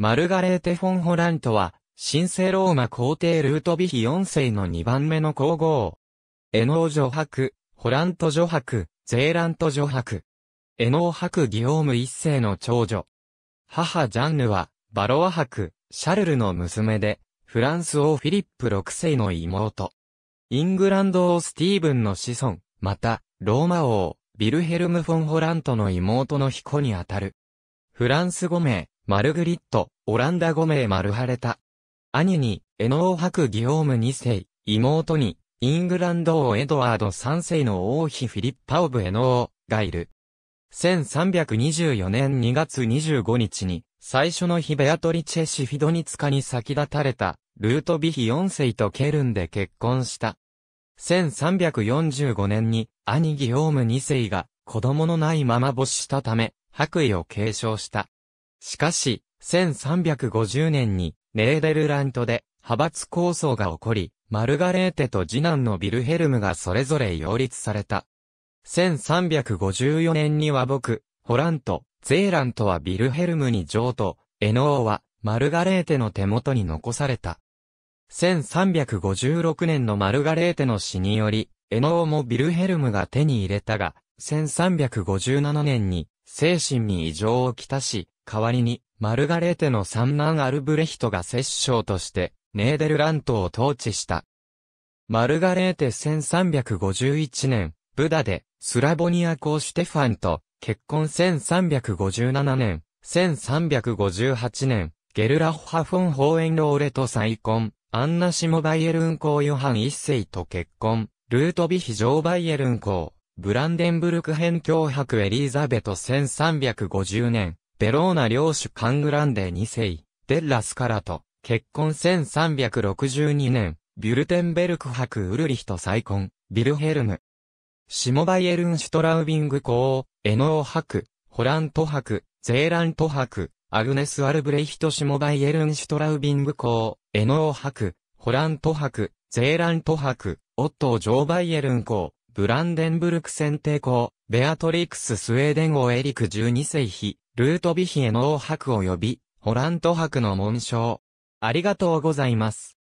マルガレーテ・フォン・ホラントは、神聖ローマ皇帝ルートビヒ4世の2番目の皇后。エノー女伯、ホラント女伯、ゼーラント女伯。エノー伯ギオーム1世の長女。母ジャンヌは、バロア伯、シャルルの娘で、フランス王フィリップ6世の妹。イングランド王スティーブンの子孫、また、ローマ王、ビルヘルム・フォン・ホラントの妹の彦にあたる。フランス語名、マルグリット、オランダ5名マルハレタ。兄に、エノーク・ギオーム2世、妹に、イングランド王エドワード3世の王妃フィリッパ・オブ・エノーがいる。1324年2月25日に、最初の日ベアトリチェ・シフィドニツカに先立たれた、ルートビヒ4世とケルンで結婚した。1345年に、兄ギオーム2世が、子供のないまま没したため、白衣を継承した。しかし、1350年に、ネーデルラントで、派閥構想が起こり、マルガレーテと次男のビルヘルムがそれぞれ擁立された。1354年には僕、ホラント、ゼーラントはビルヘルムに譲渡、エノーは、マルガレーテの手元に残された。1356年のマルガレーテの死により、エノーもビルヘルムが手に入れたが、1357年に、精神に異常をきたし、代わりに、マルガレーテの三男アルブレヒトが摂政として、ネーデルラントを統治した。マルガレーテ1351年、ブダで、スラボニア公シュテファンと、結婚1357年、1358年、ゲルラッハフォン・ホーエンローレと再婚、アンナ・シモ・バイエルン公ヨハン一世と結婚、ルートビヒ・ジョー・バイエルン公、ブランデンブルク編脅迫エリーザベト1350年、ベローナ領主カングランデ2世、デッラスカラと、結婚1362年、ビュルテンベルク博ウルリヒと再婚、ビルヘルム。シモバイエルンシュトラウビング公、エノー博、ホラント博、ゼーラント博、アグネス・アルブレヒト・シモバイエルン・シュトラウビング公、エノー博、ホラント博、ゼーラント博、オットー・ジョー・バイエルン公、ブランデンブルク選定公、ベアトリクス・スウェーデン王エリク12世紀、ルートビヒエの王伯及び、ホラント伯の紋章。ありがとうございます。